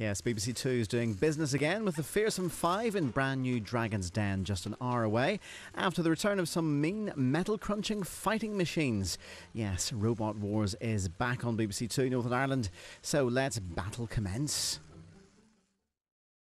Yes, BBC Two is doing business again with the Fearsome Five in brand new Dragon's Den just an hour away after the return of some mean metal crunching fighting machines. Yes, Robot Wars is back on BBC Two Northern Ireland, so let's battle commence.